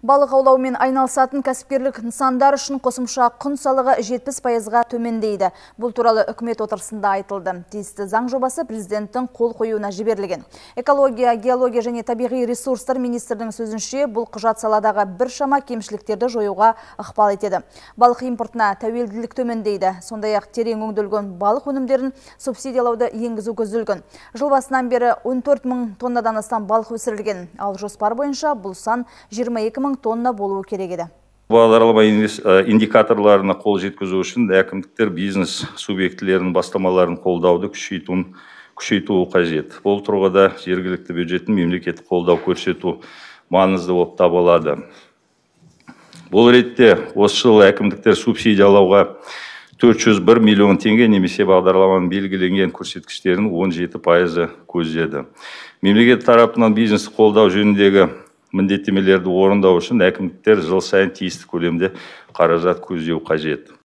Балық аулаумен айналысатын кәсіпкерлік нысандар үшін қосымша құн салығы 70 пайызға төмендейді. Бұл туралы үкімет отырысында айтылды. Тиісті заң жобасы президенттің қол қоюына жіберілген. Экология, геология және табиғи ресурстар министрдің сөзінше бұл құжат саладағы біршама кемшіліктерді жоюға ықпал етеді. Балық импортына тәуелділік төмендейді. Сондай-ақ терең өңделген балық өнімдерін субсидиялауды енгізу көзделген. Жыл басынан бері 14 мың тоннадан астам балық өсірілген. Ал жоспар бойынша бұл сан 22 мың мың тонна болуы керек еді бағдарлама э, индикаторларына қол жеткізу үшін әкімдіктер бизнес субъектілерінің бастамаларын қолдауды күшейтуін күшейтуі қажет бұл тұрғыда жергілікті бюджеттің мемлекеттік қолдау көрсету маңызды болып табылады бұл ретте осы жылы әкімдіктер субсидиялауға 401 миллион теңге немесе бағдарламаның белгіленген көрсеткіштерін 17 пайызы көздеді мемлекет тарапынан бизнес қолдау жөніндегі міндеттемелерді орындау үшін әкімдіктер жыл сайын тиісті көлемде қаражат көздеу қажет